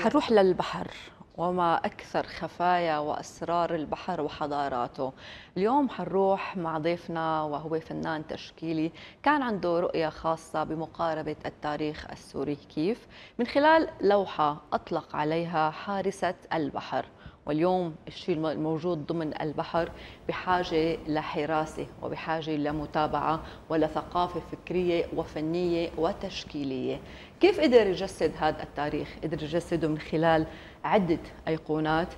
حنروح للبحر وما أكثر خفايا وأسرار البحر وحضاراته اليوم حنروح مع ضيفنا وهو فنان تشكيلي كان عنده رؤية خاصة بمقاربة التاريخ السوري كيف من خلال لوحة أطلق عليها حارسة البحر واليوم الشيء الموجود ضمن البحر بحاجة لحراسة وبحاجة لمتابعة ولثقافة فكرية وفنية وتشكيلية كيف قدر يجسد هذا التاريخ؟ قدر يجسده من خلال عدة أيقونات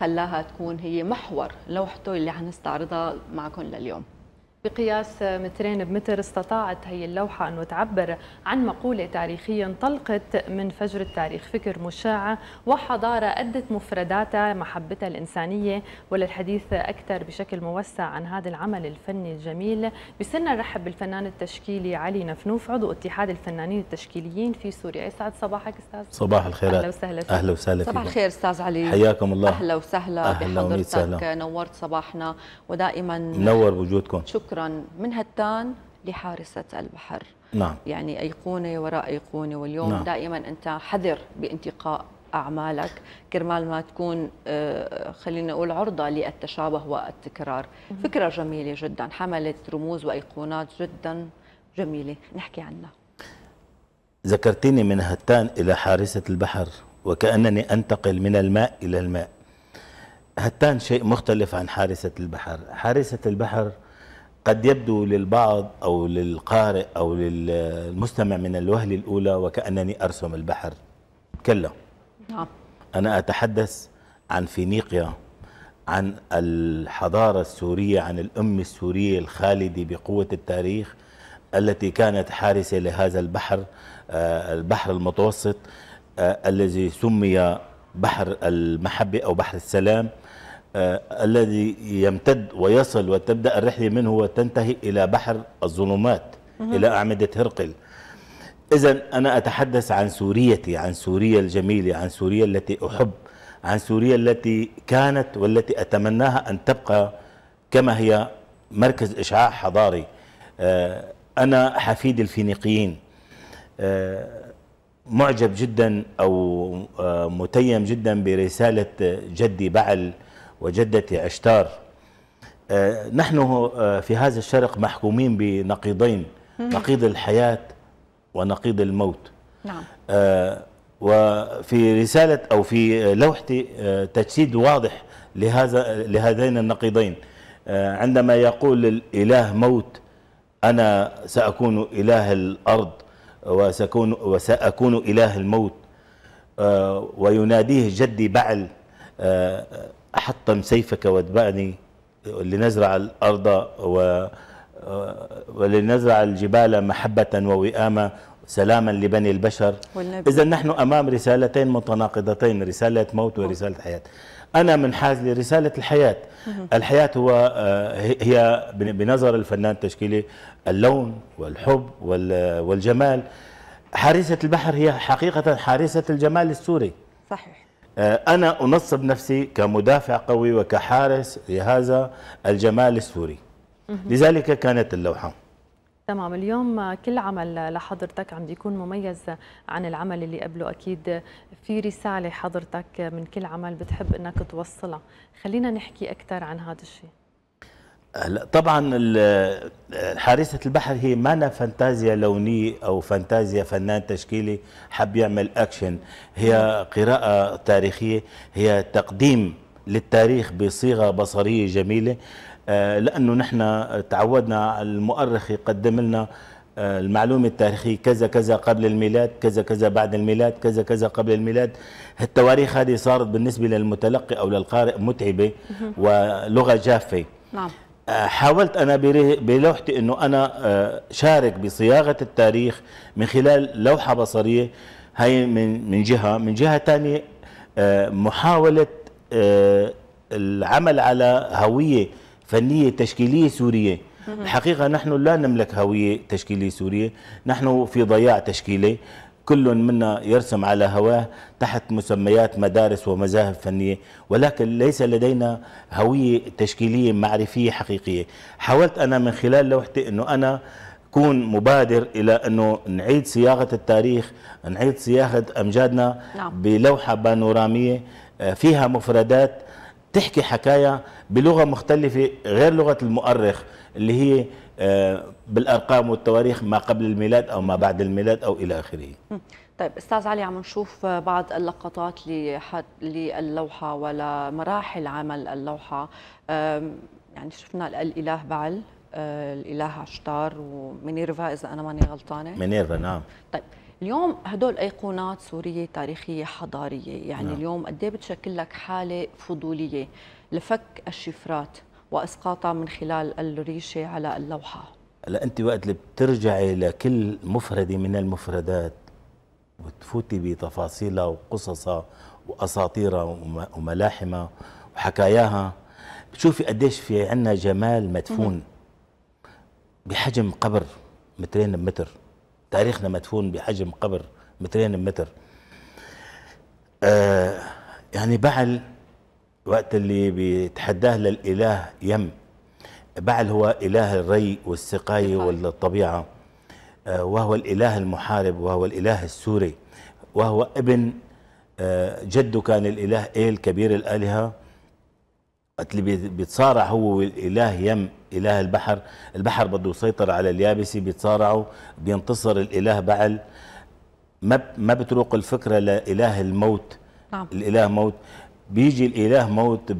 خلاها تكون هي محور لوحته اللي حنستعرضها معكم لليوم بقياس مترين بمتر استطاعت هي اللوحة أن تعبر عن مقولة تاريخية انطلقت من فجر التاريخ فكر مشاع وحضارة أدت مفرداتها محبتها الإنسانية وللحديث أكثر بشكل موسع عن هذا العمل الفني الجميل بسنا نرحب بالفنان التشكيلي علي نفنوف عضو اتحاد الفنانين التشكيليين في سوريا يسعد صباحك أستاذ صباح الخير أهلا وسهلا فيك. أهلا وسهلا صباح الخير أستاذ علي حياكم الله أهلا وسهلا أهلا بحضرتك نورت صباحنا ودائما نور بوجودكم شكرا شكرا من هتان لحارسة البحر نعم. يعني أيقونة وراء أيقونة واليوم نعم. دائما أنت حذر بانتقاء أعمالك كرمال ما تكون آه، خلينا نقول عرضة للتشابه والتكرار فكرة جميلة جدا حملت رموز وأيقونات جدا جميلة نحكي عنها ذكرتني من هتان إلى حارسة البحر وكأنني أنتقل من الماء إلى الماء هتان شيء مختلف عن حارسة البحر حارسة البحر قد يبدو للبعض أو للقارئ أو للمستمع من الوهلة الأولى وكأنني أرسم البحر كلا نعم أنا أتحدث عن فينيقيا عن الحضارة السورية عن الأم السورية الخالدة بقوة التاريخ التي كانت حارسة لهذا البحر آه، البحر المتوسط آه، الذي سمي بحر المحبة أو بحر السلام آه، الذي يمتد ويصل وتبدأ الرحلة منه وتنتهي إلى بحر الظلمات إلى أعمدة هرقل إذا أنا أتحدث عن سوريتي عن سوريا الجميلة عن سوريا التي أحب عن سوريا التي كانت والتي أتمناها أن تبقى كما هي مركز إشعاع حضاري آه، أنا حفيد الفينيقيين آه، معجب جدا أو متيم جدا برسالة جدي بعل وجدتي أشتار آه، نحن آه، في هذا الشرق محكومين بنقيضين نقيض الحياة ونقيض الموت نعم. آه، وفي رسالة أو في لوحتي تجسيد واضح لهذا لهذين النقيضين عندما يقول الإله موت أنا سأكون إله الأرض وسأكون, وسأكون إله الموت ويناديه جدي بعل أحطم سيفك واتبعني لنزرع الأرض و ولنزرع الجبال محبة ووئامة سلاما لبني البشر إذا نحن أمام رسالتين متناقضتين رسالة موت ورسالة حياة أنا منحاز لرسالة الحياة الحياة هو آه، هي بنظر الفنان التشكيلي اللون والحب والجمال حارسة البحر هي حقيقة حارسة الجمال السوري صحيح آه، أنا أنصب نفسي كمدافع قوي وكحارس لهذا الجمال السوري لذلك كانت اللوحة تمام اليوم كل عمل لحضرتك عم بيكون مميز عن العمل اللي قبله أكيد في رسالة حضرتك من كل عمل بتحب أنك توصلها خلينا نحكي أكثر عن هذا الشيء هلا طبعا حارسة البحر هي ما أنا فانتازيا لونية أو فانتازيا فنان تشكيلي حب يعمل أكشن هي قراءة تاريخية هي تقديم للتاريخ بصيغة بصرية جميلة آه، لأنه نحن تعودنا المؤرخ يقدم لنا آه، المعلومة التاريخية كذا كذا قبل الميلاد كذا كذا بعد الميلاد كذا كذا قبل الميلاد التواريخ هذه صارت بالنسبة للمتلقي أو للقارئ متعبة ولغة جافة نعم حاولت أنا بلوحتي أنه أنا آه، شارك بصياغة التاريخ من خلال لوحة بصرية هي من من جهة من جهة ثانية آه، محاولة آه، العمل على هوية فنية تشكيلية سورية الحقيقة نحن لا نملك هوية تشكيلية سورية نحن في ضياع تشكيلي كل منا يرسم على هواه تحت مسميات مدارس ومذاهب فنية ولكن ليس لدينا هوية تشكيلية معرفية حقيقية حاولت أنا من خلال لوحتي أنه أنا كون مبادر إلى أنه نعيد صياغة التاريخ نعيد صياغة أمجادنا نعم. بلوحة بانورامية آه، فيها مفردات تحكي حكاية بلغة مختلفة غير لغة المؤرخ اللي هي آه، بالأرقام والتواريخ ما قبل الميلاد أو ما بعد الميلاد أو إلى آخره طيب استاذ علي عم نشوف بعض اللقطات للوحه ولمراحل عمل اللوحه يعني شفنا الاله بعل آه، الاله عشتار ومنيرفا اذا انا ماني غلطانه منيرفا نعم طيب اليوم هدول ايقونات سوريه تاريخيه حضاريه يعني نعم. اليوم قد إيه بتشكل لك حاله فضوليه لفك الشفرات واسقاطها من خلال الريشه على اللوحه هلا انت وقت اللي بترجعي لكل مفرده من المفردات وتفوتي بتفاصيلها وقصصها واساطيرها وملاحمها وحكاياها بتشوفي قديش في عندنا جمال مدفون بحجم قبر مترين بمتر تاريخنا مدفون بحجم قبر مترين متر آه يعني بعل وقت اللي بيتحداه للإله يم بعل هو إله الري والسقاية والطبيعة آه وهو الإله المحارب وهو الإله السوري وهو ابن آه جده كان الإله إيل كبير الآلهة وقت اللي بيتصارع هو والاله يم اله البحر البحر بده يسيطر على اليابسه بيتصارعوا بينتصر الاله بعل ما ما بتروق الفكره لاله الموت نعم. الاله موت بيجي الاله موت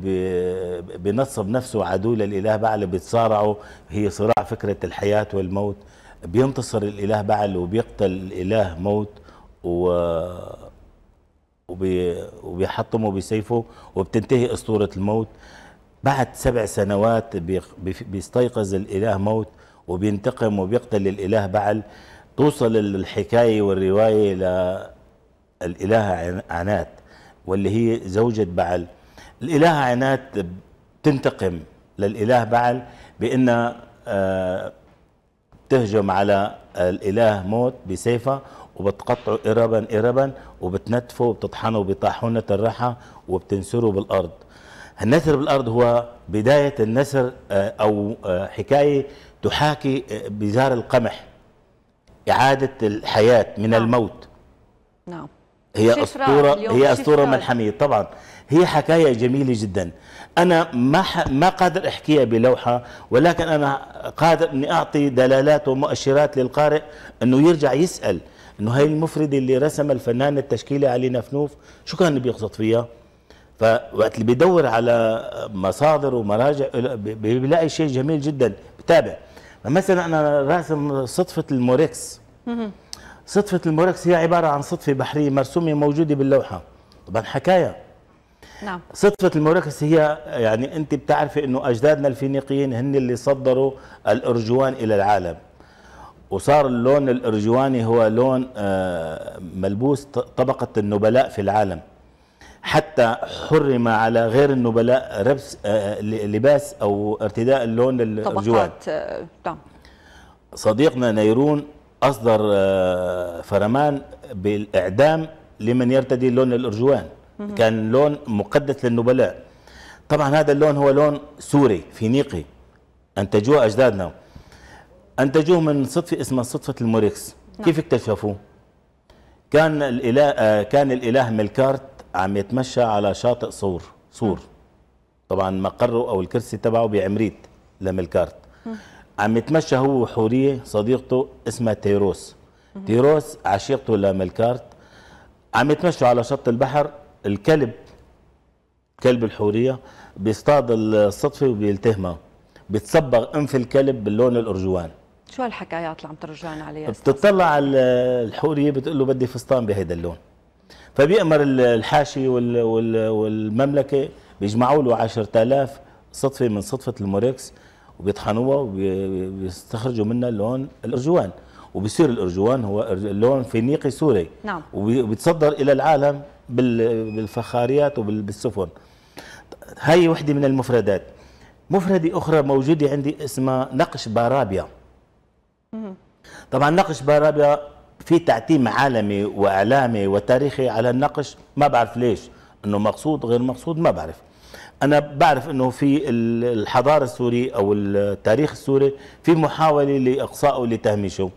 بنصب نفسه عدو للاله بعل بيتصارعوا هي صراع فكره الحياه والموت بينتصر الاله بعل وبيقتل الاله موت و وبيحطمه بسيفه وبتنتهي اسطوره الموت بعد سبع سنوات بيستيقظ الإله موت وبينتقم وبيقتل الإله بعل توصل الحكاية والرواية الالهه عنات واللي هي زوجة بعل الإلهة عنات تنتقم للإله بعل بأن آه، تهجم على الإله موت بسيفها وبتقطعه إربا إربا وبتنتفه وبتطحنه بطاحونة الرحى وبتنسره بالأرض النثر بالأرض هو بداية النثر آه، أو آه، حكاية تحاكي آه، بزار القمح إعادة الحياة من نعم. الموت نعم هي أسطورة هي أسطورة ملحمية طبعا هي حكاية جميلة جدا أنا ما ح... ما قادر أحكيها بلوحة ولكن أنا قادر إني أعطي دلالات ومؤشرات للقارئ إنه يرجع يسأل إنه هي المفردة اللي رسم الفنان التشكيلي علي نفنوف شو كان بيقصد فيها؟ فوقت اللي بيدور على مصادر ومراجع بيلاقي شيء جميل جدا بتابع مثلا انا راسم صدفه الموريكس صدفه الموريكس هي عباره عن صدفه بحريه مرسومه موجوده باللوحه طبعا حكايه نعم صدفه الموريكس هي يعني انت بتعرفي انه اجدادنا الفينيقيين هن اللي صدروا الارجوان الى العالم وصار اللون الارجواني هو لون آه، ملبوس طبقه النبلاء في العالم حتى حرم على غير النبلاء ربس آه، آه، لباس أو ارتداء اللون للرجوان آه، نعم. صديقنا نيرون أصدر فرمان بالإعدام لمن يرتدي اللون الأرجوان كان لون مقدس للنبلاء طبعا هذا اللون هو لون سوري فينيقي أنتجوه أجدادنا أنتجوه من صدفة اسمها صدفة الموريكس نعم. كيف اكتشفوه؟ كان الإله كان الإله ملكارت عم يتمشى على شاطئ صور صور طبعا مقره او الكرسي تبعه بعمريت لملكارت عم يتمشى هو وحوريه صديقته اسمها تيروس تيروس عشيقته لملكارت عم يتمشوا على شط البحر الكلب كلب الحوريه بيصطاد الصدفه وبيلتهمها بتصبغ انف الكلب باللون الارجوان شو هالحكايات اللي عم ترجعنا عليها بتطلع على الحوريه بتقول له بدي فستان بهيدا اللون فبيأمر الحاشي والمملكة بيجمعوا له 10000 صدفة من صدفة الموريكس وبيطحنوها وبيستخرجوا منها لون الأرجوان وبيصير الأرجوان هو لون فينيقي سوري نعم وبيتصدر إلى العالم بالفخاريات وبالسفن هاي وحدة من المفردات مفردة أخرى موجودة عندي اسمها نقش بارابيا طبعا نقش بارابيا في تعتيم عالمي واعلامي وتاريخي على النقش ما بعرف ليش انه مقصود غير مقصود ما بعرف انا بعرف انه في الحضاره السوري او التاريخ السوري في محاوله لاقصائه لتهميشه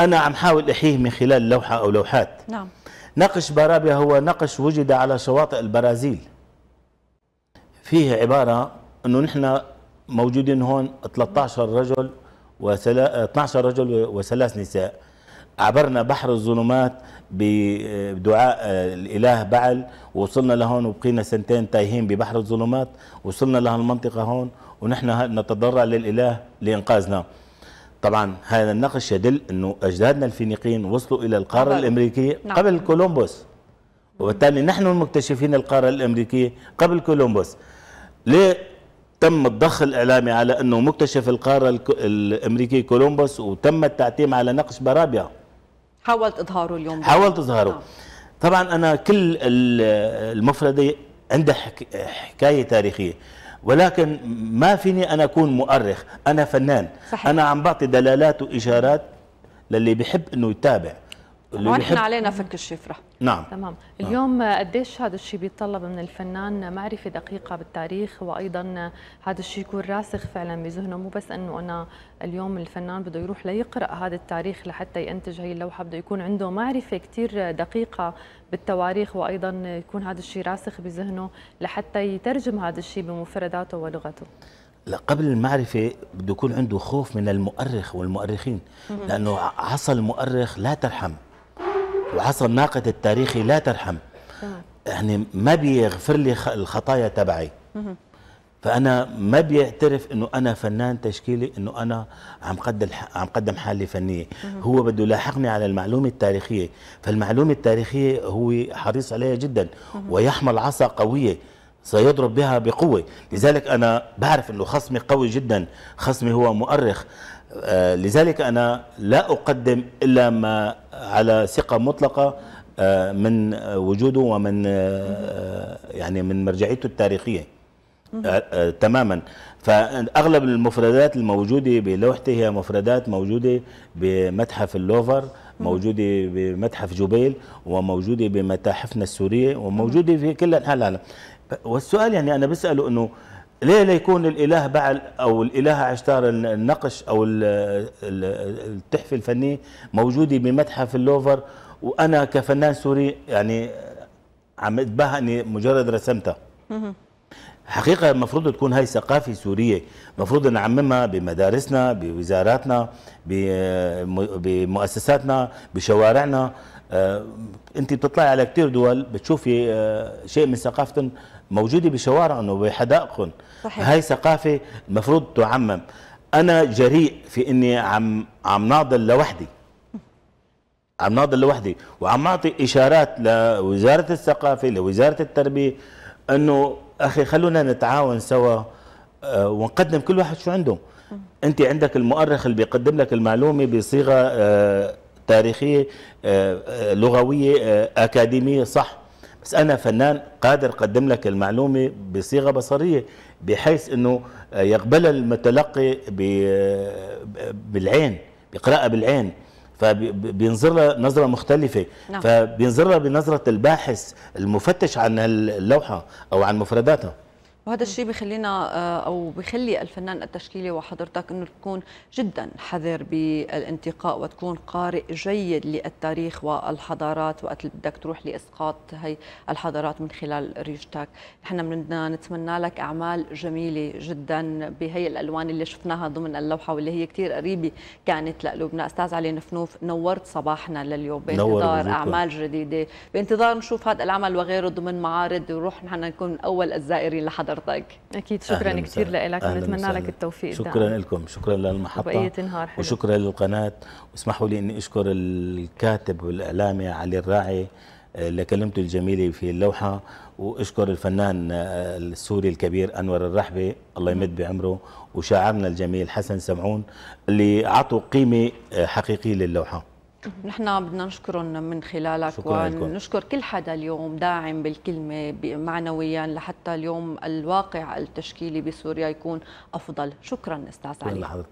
انا عم حاول احيه من خلال لوحه او لوحات نعم نقش بارابيا هو نقش وجد على شواطئ البرازيل فيه عباره انه نحن موجودين هون 13 رجل و 12 رجل وثلاث نساء عبرنا بحر الظلمات بدعاء آه، الإله بعل ووصلنا لهون وبقينا سنتين تايهين ببحر الظلمات وصلنا لهالمنطقة هون ونحن نتضرع للإله لإنقاذنا طبعا هذا النقش يدل أنه أجدادنا الفينيقيين وصلوا إلى القارة قبل. الأمريكية نعم. قبل كولومبوس وبالتالي نحن المكتشفين القارة الأمريكية قبل كولومبوس ليه تم الضخ الإعلامي على أنه مكتشف القارة الأمريكية كولومبوس وتم التعتيم على نقش برابيا حاولت اظهاره اليوم ده. حاولت اظهاره آه. طبعا انا كل المفرده عندها حكايه تاريخيه ولكن ما فيني انا اكون مؤرخ انا فنان صحيح. انا عم بعطي دلالات واشارات للي بيحب انه يتابع اللي احنا علينا فك الشفره نعم تمام نعم. اليوم قديش هذا الشيء بيتطلب من الفنان معرفه دقيقه بالتاريخ وايضا هذا الشيء يكون راسخ فعلا بذهنه مو بس انه انا اليوم الفنان بده يروح ليقرا هذا التاريخ لحتى ينتج هي اللوحه بده يكون عنده معرفه كثير دقيقه بالتواريخ وايضا يكون هذا الشيء راسخ بذهنه لحتى يترجم هذا الشيء بمفرداته ولغته لا قبل المعرفة بده يكون عنده خوف من المؤرخ والمؤرخين لأنه عصا المؤرخ لا ترحم وعصا الناقد التاريخي لا ترحم يعني ما بيغفر لي الخطايا تبعي فانا ما بيعترف انه انا فنان تشكيلي انه انا عم قدم عم قدم حالي فنيه هو بده يلاحقني على المعلومه التاريخيه فالمعلومه التاريخيه هو حريص عليها جدا ويحمل عصا قويه سيضرب بها بقوه لذلك انا بعرف انه خصمي قوي جدا خصمي هو مؤرخ آه، لذلك انا لا اقدم الا ما على ثقة مطلقة آه، من وجوده ومن آه، يعني من مرجعيته التاريخية آه، تماما فأغلب المفردات الموجودة بلوحته هي مفردات موجودة بمتحف اللوفر موجودة بمتحف جبيل وموجودة بمتاحفنا السورية وموجودة في كل أنحاء العالم والسؤال يعني أنا بسأله أنه ليه لا يكون الاله بعل او الإله عشتار النقش او التحف الفني موجوده بمتحف اللوفر وانا كفنان سوري يعني عم اتباهى اني مجرد رسمتها حقيقة المفروض تكون هاي ثقافة سورية المفروض نعممها بمدارسنا بوزاراتنا بمؤسساتنا بشوارعنا آه، انت بتطلعي على كتير دول بتشوفي آه، شيء من ثقافتهم موجوده بشوارعهم وبحدائقهم صحيح. هاي ثقافه مفروض تعمم انا جريء في اني عم عم ناضل لوحدي عم ناضل لوحدي وعم اعطي اشارات لوزاره الثقافه لوزاره التربيه انه اخي خلونا نتعاون سوا آه، ونقدم كل واحد شو عنده انت عندك المؤرخ اللي بيقدم لك المعلومه بصيغه آه، تاريخيه آه، لغويه اكاديميه صح بس أنا فنان قادر أقدم لك المعلومة بصيغة بصرية بحيث أنه يقبل المتلقي بالعين بقراءة بالعين فبينظر لها نظرة مختلفة نعم. فبينظر لها بنظرة الباحث المفتش عن اللوحة أو عن مفرداتها وهذا الشيء بخلينا آه، او بخلي الفنان التشكيلي وحضرتك انه تكون جدا حذر بالانتقاء وتكون قارئ جيد للتاريخ والحضارات وقت بدك تروح لاسقاط هي الحضارات من خلال ريشتك، نحن بدنا نتمنى لك اعمال جميله جدا بهي الالوان اللي شفناها ضمن اللوحه واللي هي كثير قريبه كانت لقلوبنا، استاذ علي نفنوف نورت صباحنا لليوم بانتظار اعمال جديده، بانتظار نشوف هذا العمل وغيره ضمن معارض ونروح نحن نكون اول الزائرين لحضرتك حضرتك اكيد شكرا كثير لك ونتمنى لك التوفيق شكرا دعم. لكم شكرا للمحطه نهار حلو. وشكرا للقناه واسمحوا لي اني اشكر الكاتب والاعلامي علي الراعي آه، لكلمته الجميله في اللوحه واشكر الفنان آه، السوري الكبير انور الرحبي الله يمد بعمره وشاعرنا الجميل حسن سمعون اللي اعطوا قيمه آه، حقيقيه للوحه نحن بدنا نشكرهم من خلالك ونشكر كل حدا اليوم داعم بالكلمة معنويا لحتى اليوم الواقع التشكيلي بسوريا يكون أفضل شكرا أستاذ علي